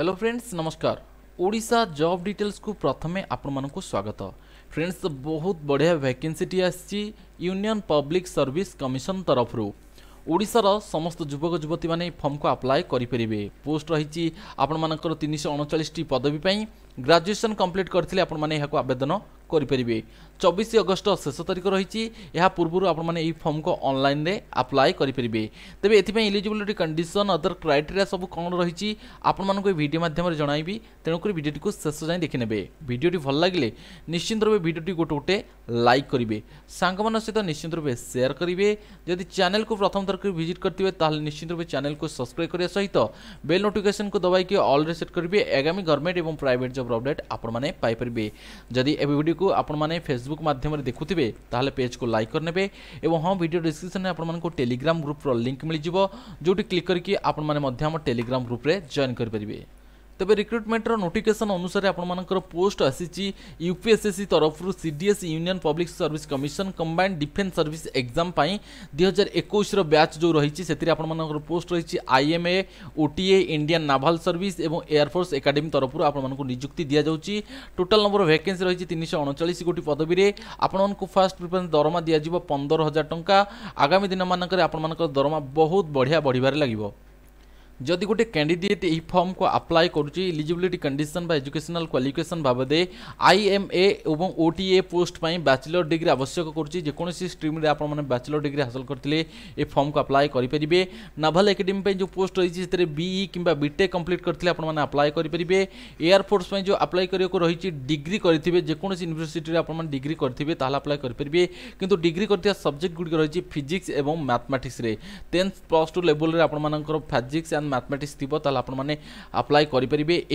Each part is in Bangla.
হ্যালো ফ্রেন্ডস নমস্কার ওড়িশা জব ডিটেলসু প্রথমে আপনার স্বাগত ফ্রেন্ডস বহুত বঢ়িয়া ভ্যাকেন্সিটি আসছে ইউনিয়ন পব্লিক সর্ভিস কমিশন তরফর ଓଡ଼ିଶାର ସମସ୍ତ ଯୁବକ ଯୁବତୀମାନେ ଏହି ଫର୍ମକୁ ଆପ୍ଲାଏ କରିପାରିବେ ପୋଷ୍ଟ ରହିଛି ଆପଣମାନଙ୍କର ତିନିଶହ ଅଣଚାଳିଶଟି ପଦବୀ ପାଇଁ ଗ୍ରାଜୁଏସନ୍ କମ୍ପ୍ଲିଟ୍ କରିଥିଲେ ଆପଣମାନେ ଏହାକୁ ଆବେଦନ କରିପାରିବେ চবিশ ଅଗଷ୍ଟ ଶେଷ ତାରିଖ ରହିଛି ଏହା ପୂର୍ବରୁ ଆପଣମାନେ ଏହି ଫର୍ମକୁ ଅନଲାଇନ୍ରେ ଆପ୍ଲାଏ କରିପାରିବେ ତେବେ ଏଥିପାଇଁ ଇଲିଜିବିଲିଟି କଣ୍ଡିସନ୍ ଅଦର କ୍ରାଇଟେରିଆ ସବୁ କ'ଣ ରହିଛି ଆପଣମାନଙ୍କୁ ଏ ଭିଡ଼ିଓ ମାଧ୍ୟମରେ ଜଣାଇବି ତେଣୁକରି ଭିଡ଼ିଓଟିକୁ ଶେଷ ଯାଏଁ ଦେଖିନେବେ ଭିଡ଼ିଓଟି ଭଲ ଲାଗିଲେ ନିଶ୍ଚିନ୍ତ ରୂପେ ଭିଡ଼ିଓଟି ଗୋଟେ ଗୋଟେ ଲାଇକ୍ କରିବେ ସାଙ୍ଗମାନଙ୍କ ସହିତ ନିଶ୍ଚିନ୍ତ ରୂପେ ସେୟାର କରିବେ ଯଦି ଚ୍ୟାନେଲକୁ ପ୍ରଥମ ଥରକୁ ଭିଜିଟ୍ କରିଥିବେ ତାହେଲେ ନିଶ୍ଚିନ୍ତ ରୂପେ ଚ୍ୟାନେଲକୁ ସବସ୍କ୍ରାଇବ୍ କରିବା ସହିତ ବେଲ୍ ନୋଟିଫିକେସନକୁ ଦବାଇକି ଅଲ୍ରେ ସେଟ୍ କରିବେ ଆଗାମୀ ଗଭର୍ଣ୍ଣମେଣ୍ଟ ଏବଂ ପ୍ରାଇଭେଟ୍ ଜବ୍ ଅପଡ଼େଟ୍ ଆପଣମାନେ ପାଇପାରିବେ ଯଦି ଏବେ ଭିଡ଼ିଓ ଭିଡ଼ିଓକୁ ଆପଣମାନେ ଫେସବୁକ୍ ମାଧ୍ୟମରେ ଦେଖୁଥିବେ ତାହେଲେ ପେଜ୍କୁ ଲାଇକ୍ କରିନେବେ ଏବଂ ହଁ ଭିଡ଼ିଓ ଡିସ୍କ୍ରିପସନ୍ରେ ଆପଣମାନଙ୍କୁ ଟେଲିଗ୍ରାମ ଗ୍ରୁପ୍ର ଲିଙ୍କ୍ ମିଳିଯିବ ଯେଉଁଠି କ୍ଲିକ୍ କରିକି ଆପଣମାନେ ମଧ୍ୟ ଆମ ଟେଲିଗ୍ରାମ ଗ୍ରୁପ୍ରେ ଜଏନ୍ କରିପାରିବେ ତେବେ ରିକ୍ରୁଟମେଣ୍ଟର ନୋଟିଫିକେସନ୍ ଅନୁସାରେ ଆପଣମାନଙ୍କର ପୋଷ୍ଟ ଆସିଛି ୟୁପିଏସ୍ଏସ୍ସି ତରଫରୁ CDS union public service commission combined defence service exam ପାଇଁ ଦୁଇ ହଜାର ଏକୋଇଶର ବ୍ୟାଚ୍ ଯେଉଁ ରହିଛି ସେଥିରେ ଆପଣମାନଙ୍କର ପୋଷ୍ଟ ରହିଛି IMA OTA Indian naval service ଏବଂ ଏୟାରଫୋର୍ସ ଏକାଡେମୀ ତରଫରୁ ଆପଣମାନଙ୍କୁ ନିଯୁକ୍ତି ଦିଆଯାଉଛି ଟୋଟାଲ୍ ନମ୍ବର ଭ୍ୟାକେନ୍ସି ରହିଛି ତିନିଶହ ଅଣଚାଳିଶ ଗୋଟି ପଦବୀରେ ଆପଣମାନଙ୍କୁ ଫାର୍ଷ୍ଟ ପ୍ରିଫରେନ୍ସ ଦରମା ଦିଆଯିବ ପନ୍ଦର ହଜାର ଟଙ୍କା ଆଗାମୀ ଦିନମାନଙ୍କରେ ଆପଣମାନଙ୍କର ଦରମା ବହୁତ ବଢ଼ିଆ ବଢ଼ିବାରେ ଲାଗିବ जदि गोटे कैंडिडेट यही फर्म को आप्लाय करुच्ची इलिजिबिलिट कंडीशन बा एजुकेशनल क्वालिफिकेसन बाबदे आई एम ए और O T A post bachelor degree आवश्यक करुच्ची जेकोसी से स्ट्रीम आप बैचलर डिग्री हासिल करते ये फर्म को आप्लाय करेंगे नाभाल एकाडेमी जो पोस्ट रही है बीई कि बीटेक कम्प्लीट करते आपने आप्लाय करेंगे एयरफोर्स जो आप्लाय रही डिग्री करेंगे जेकोसी यूनिभर्सीटी आप डिग्री करेंगे आप्लाय करेंगे कितु डिग्री कर सब्जेक्ट गुड़िक रही फिजिक्स और mathematics tenth plus two level आप फिजिक्स एंड ম্যাথমেটিক্স থিব তাহলে আপনার আপ্লাই করে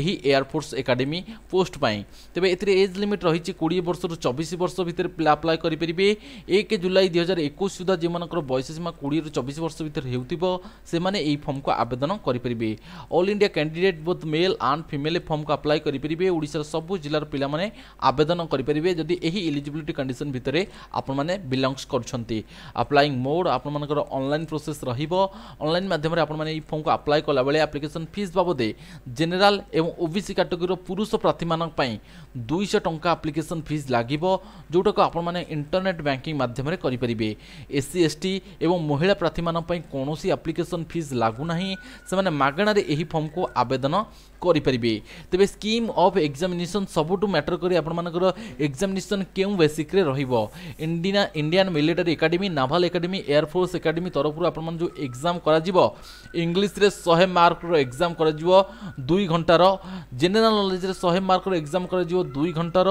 এই এয়ারফোর্স একাডেমি পোস্ট পাই তবে এতে এজ লিমিট রয়েছে কোড়ি বর্ষর চবিশ বর্ষ ভিতরে পিলা আপ্লাই করে এক জুলাই দুই হাজার একুশ সুদ্ধা যে বয়স সীমা কোড়ি চবিশ বর্ষ ভিতরে হেউথিব সে এই ফর্মক আবেদন করে all India candidate both male and female ফর্মক আপ্লাই করে ওড়শার সবু জেলার পিলা আবেদন করে যদি এই ইলিজিবিলিটি কন্ডিশন ভিতরে আপনার বিলংস করছেন আপ্লাইং মোড আপনার অনলাইন প্রোসেস রহব অনলাইন মাধ্যমে আপনার এই ফর্মক আপ্লাই କଲାବେଳେ ଆପ୍ଲିକେସନ୍ ଫିସ୍ ବାବଦେ ଜେନେରାଲ ଏବଂ ଓବିସି କାଟେଗୋରୀର ପୁରୁଷ ପ୍ରାର୍ଥୀମାନଙ୍କ ପାଇଁ ଦୁଇଶହ ଟଙ୍କା ଆପ୍ଲିକେସନ୍ ଫିସ୍ ଲାଗିବ ଯେଉଁଟାକୁ ଆପଣମାନେ ଇଣ୍ଟରନେଟ୍ ବ୍ୟାଙ୍କିଂ ମାଧ୍ୟମରେ କରିପାରିବେ ଏସ୍ସି ଏସ୍ଟି ଏବଂ ମହିଳା ପ୍ରାର୍ଥୀମାନଙ୍କ ପାଇଁ କୌଣସି ଆପ୍ଲିକେସନ୍ ଫିସ୍ ଲାଗୁନାହିଁ ସେମାନେ ମାଗଣାରେ ଏହି ଫର୍ମକୁ ଆବେଦନ କରିପାରିବେ ତେବେ ସ୍କିମ୍ ଅଫ୍ ଏକ୍ଜାମିନେସନ୍ ସବୁଠୁ ମ୍ୟାଟର କରି ଆପଣମାନଙ୍କର ଏକ୍ଜାମିନେସନ୍ କେଉଁ ବେସିକ୍ରେ ରହିବ India Indian military academy naval academy air force academy ତରଫରୁ ଆପଣମାନେ ଯେଉଁ ଏକ୍ଜାମ୍ କରାଯିବ ଇଂଲିଶରେ ଶହେ ଶହେ ମାର୍କର ଏକ୍ଜାମ୍ କରାଯିବ ଦୁଇ ଘଣ୍ଟାର ଜେନେରାଲ୍ ନଲେଜ୍ରେ ଶହେ ମାର୍କର ଏକ୍ଜାମ୍ କରାଯିବ ଦୁଇ ଘଣ୍ଟାର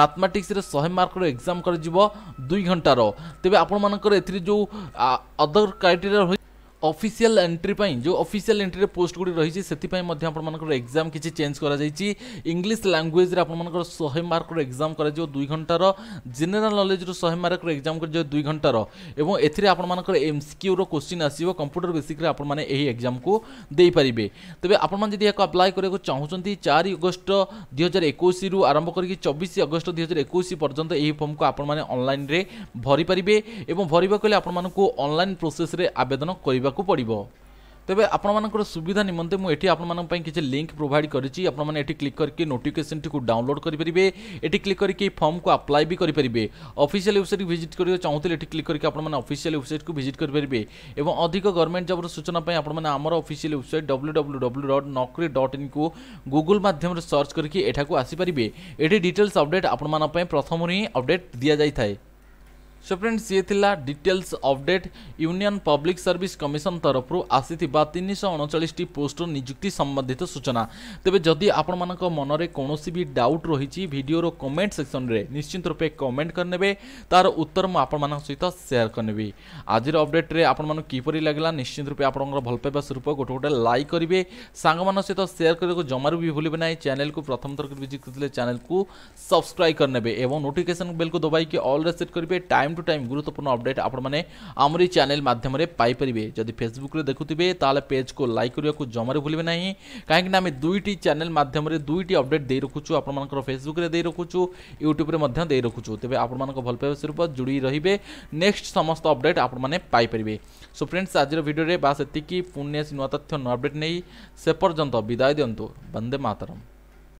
ମ୍ୟାଥମେଟିକ୍ସରେ ଶହେ ମାର୍କର ଏକ୍ଜାମ୍ କରାଯିବ ଦୁଇ ଘଣ୍ଟାର ତେବେ ଆପଣମାନଙ୍କର ଏଥିରେ ଯେଉଁ ଅଦର କ୍ରାଇଟେରିଆ অফিসিয়াল এন্ট্রি পাই যে অফিসিয়াল এন্ট্রি পোস্ট গুড়ি রয়েছে সেপাই আপনার এক্সাম কিছু চেঞ্জ করা যাইছি ইংলিশ ল্যাঙ্গুয়েজ আপনার শহে মার্কর এক্সাম করা যাব দুই ঘন্টার জেনেল নলেজ রু শহে মার্কর এক্সাম করা যাব দুই ঘন্টার এবং এতে আপনার এমসিকিউর কোশ্চিন আসব কম্পুটর বেসিক্রে আপনার এই এক্সাম কু ଦେଇପାରିବେ ତେବେ ଆପଣମାନେ ଯଦି ଏହାକୁ ଆପ୍ଲାଏ କରିବାକୁ ଚାହୁଁଛନ୍ତି ଚାରି ଅଗଷ୍ଟ ଦୁଇ ହଜାର ଏକୋଇଶରୁ ଆରମ୍ଭ କରିକି ଚବିଶ ଅଗଷ୍ଟ ଦୁଇ ହଜାର ଏକୋଇଶ ପର୍ଯ୍ୟନ୍ତ ଏହି ଫର୍ମକୁ ଆପଣମାନେ ଅନଲାଇନ୍ରେ ଭରିପାରିବେ ଏବଂ ଭରିବାକୁ ହେଲେ ଆପଣମାନଙ୍କୁ ଅନଲାଇନ୍ ପ୍ରୋସେସ୍ରେ ଆବେଦନ କରିବାକୁ କରିବାକୁ ପଡ଼ିବ ତେବେ ଆପଣମାନଙ୍କର ସୁବିଧା ନିମନ୍ତେ ମୁଁ ଏଠି ଆପଣମାନଙ୍କ ପାଇଁ କିଛି ଲିଙ୍କ୍ ପ୍ରୋଭାଇଡ଼ କରିଛି ଆପଣମାନେ ଏଠି କ୍ଲିକ୍ କରିକି ନୋଟିଫିକେସନ୍ଟିକୁ ଡାଉନଲୋଡ଼ କରିପାରିବେ ଏଠି କ୍ଲିକ୍ କରିକି ଫର୍ମକୁ ଆପ୍ଲାଏ ବି କରିପାରିବେ ଅଫିସିଆଲ ୱେବସାଇଟ୍ ଭିଜିଟ୍ କରିବାକୁ ଚାହୁଁଥିଲେ ଏଠି କ୍ଲିକ୍ କରିକି ଆପଣମାନେ ଅଫିସିଆଲ ୱେବସାଇଟ୍କୁ ଭିଜିଟ୍ କରିପାରିବେ ଏବଂ ଅଧିକ ଗଭର୍ଣ୍ଣମେଣ୍ଟ ଜବ୍ର ସୂଚନା ପାଇଁ ଆପଣମାନେ ଆମର official website W W W dot Naukri dot ଇନ୍କୁ ଗୁଗୁଲ୍ ମାଧ୍ୟମରେ ସର୍ଚ୍ଚ କରିକି ଏଠାକୁ ଆସିପାରିବେ ଏଠି ଡିଟେଲ୍ସ ଅପଡ଼େଟ୍ ଆପଣମାନଙ୍କ ପାଇଁ ପ୍ରଥମରୁ ହିଁ ଅପଡ଼େଟ୍ ଦିଆଯାଇଥାଏ সো ফ্রেন্ডস ইয়ে লা details update union public service commission তরফর আসিথিবা তিনশহ অনচাশটি পোস্টর নিযুক্তি সম্বন্ধিত সূচনা তেবে যদি আপনার মনরে কৌশি বি ডাউট রয়েছে ভিডিওর কমেন্ট সেকশনরে নিশ্চিত রূপে কমেন্ট করে তার উত্তর মু আপনার সহ সেয়ার করেবি আজির অপডেট্রে আপনার কিপর লাগলা নিশ্চিত রূপে আপনার ভাল পাইবা স্বরূপ গোটে গোটে লাইক করবে সাংগ সহ সেয়ার করা জমারু বি ভুলবে না চ্যানেল কু প্রথম থরক ভিজিট করলে চ্যানেল কু সবসক্রাইব করে নেবে এবং নোটিফিকেশন বেল কু দবাইকি অলরে সেট করবে টাইম टाइम टू टाइम गुरुत्वपूर्ण अपडेट आपने आमरी चैनल मध्यम पाइपर जदि फेसबुक देखुवे पेज को लाइक करने को जमार भूलें ना कहीं आम दुईट चैनल मध्यम दुईट अपडेट दे रखुचु आपर फेसबुक रखुचु यूट्यूब्रे रखुचु तेज आपल पाଇବା ସ୍ୱରୂପ ଯୋଡ଼ି ରହିବେ नेक्स्ट समस्त अपडेट ଆପଣମାନେ ପାଇପାରିବେ ସୋ ଫ୍ରେଣ୍ଡସ୍ ଆଜିର ଭିଡ଼ିଓରେ ବାସ୍ ଏତିକି ପୁଣି ଆସି ନୂଆ ତଥ୍ୟ ନୂଆ ଅପଡ଼େଟ୍ ନେଇ ସେ ପର୍ଯ୍ୟନ୍ତ ବିଦାୟ ଦିଅନ୍ତୁ